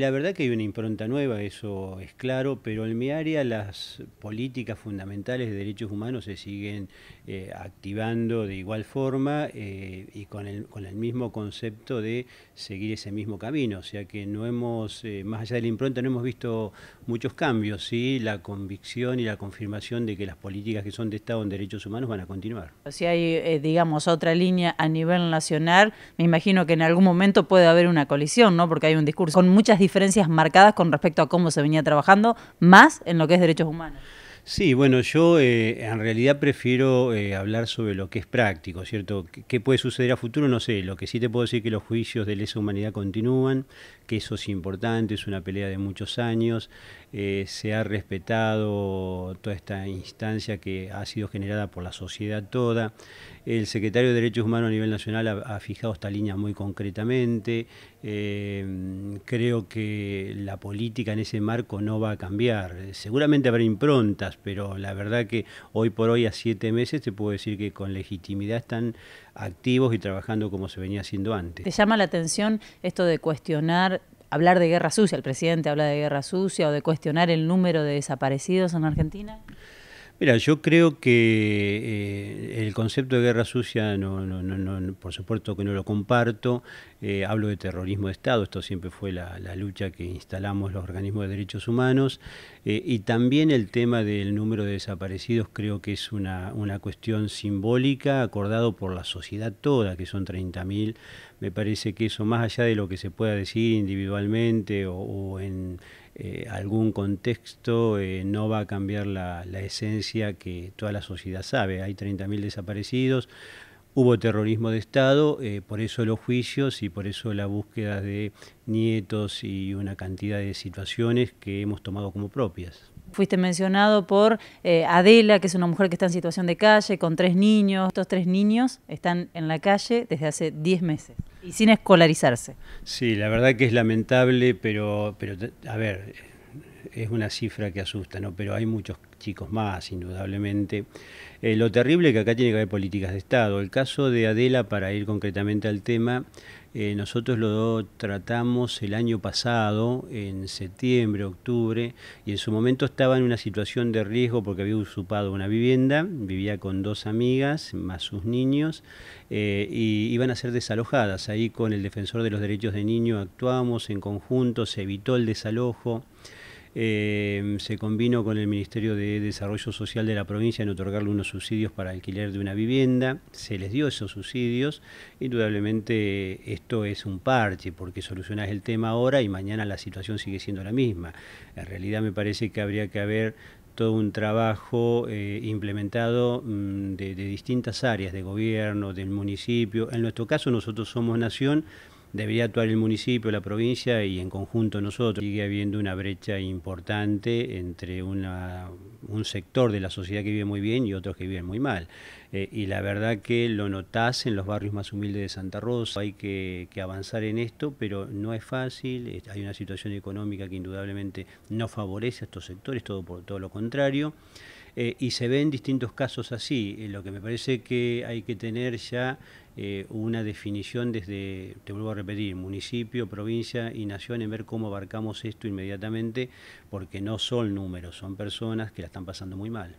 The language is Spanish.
La verdad que hay una impronta nueva, eso es claro, pero en mi área las políticas fundamentales de derechos humanos se siguen eh, activando de igual forma eh, y con el, mismo concepto de seguir ese mismo camino. O sea que no hemos, eh, más allá de la impronta, no hemos visto muchos cambios, sí la convicción y la confirmación de que las políticas que son de Estado en derechos humanos van a continuar. Si hay, digamos, otra línea a nivel nacional, me imagino que en algún momento puede haber una colisión, ¿no? Porque hay un discurso con muchas diferencias marcadas con respecto a cómo se venía trabajando, más en lo que es derechos humanos. Sí, bueno, yo eh, en realidad prefiero eh, hablar sobre lo que es práctico, ¿cierto? ¿Qué puede suceder a futuro? No sé, lo que sí te puedo decir es que los juicios de lesa humanidad continúan, que eso es importante, es una pelea de muchos años, eh, se ha respetado toda esta instancia que ha sido generada por la sociedad toda, el secretario de Derechos Humanos a nivel nacional ha fijado esta línea muy concretamente, em, creo que la política en ese marco no va a cambiar, seguramente habrá improntas, pero la verdad que hoy por hoy, a siete meses, te puedo decir que con legitimidad están activos y trabajando como se venía haciendo antes. ¿Te llama la atención esto de cuestionar hablar de guerra sucia, el presidente habla de guerra sucia o de cuestionar el número de desaparecidos en Argentina? Mira, yo creo que eh, el concepto de guerra sucia, no, por supuesto que no lo comparto. Eh, hablo de terrorismo de Estado, esto siempre fue la, lucha que instalamos los organismos de derechos humanos. Eh, y también el tema del número de desaparecidos creo que es una, cuestión simbólica, acordado por la sociedad toda, que son 30.000. Me parece que eso, más allá de lo que se pueda decir individualmente o en eh, algún contexto eh, no va a cambiar la, esencia que toda la sociedad sabe. Hay 30.000 desaparecidos, hubo terrorismo de Estado, eh, por eso los juicios y por eso la búsqueda de nietos y una cantidad de situaciones que hemos tomado como propias. Fuiste mencionado por Adela, que es una mujer que está en situación de calle, con tres niños. Estos tres niños están en la calle desde hace 10 meses. Y sin escolarizarse. Sí, la verdad que es lamentable, pero, pero a ver, es una cifra que asusta, ¿no? Pero hay muchos chicos más, indudablemente. Eh, lo terrible que acá tiene que haber políticas de Estado. El caso de Adela, para ir concretamente al tema, eh, nosotros lo tratamos el año pasado, en septiembre, octubre, y en su momento estaba en una situación de riesgo porque había usurpado una vivienda, vivía con dos amigas, más sus niños, eh, y iban a ser desalojadas. Ahí con el defensor de los derechos de niño actuamos en conjunto, se evitó el desalojo. Em, se combinó con el Ministerio de Desarrollo Social de la provincia en otorgarle unos subsidios para alquiler de una vivienda, se les dio esos subsidios, indudablemente esto es un parche porque solucionás el tema ahora y mañana la situación sigue siendo la misma. En realidad me parece que habría que haber todo un trabajo eh, implementado mm, de distintas áreas, de gobierno, del municipio. En nuestro caso nosotros somos nación debería actuar el municipio, la provincia y en conjunto nosotros. Sigue habiendo una brecha importante entre un sector de la sociedad que vive muy bien y otros que viven muy mal. Eh, y la verdad que lo notás en los barrios más humildes de Santa Rosa. Hay que, avanzar en esto, pero no es fácil. Hay una situación económica que indudablemente no favorece a estos sectores, todo todo lo contrario. Eh, y se ven distintos casos así. Eh, lo que me parece que hay que tener ya eh, una definición desde, te vuelvo a repetir, municipio, provincia y nación en ver cómo abarcamos esto inmediatamente, porque no son números, son personas que la están pasando muy mal.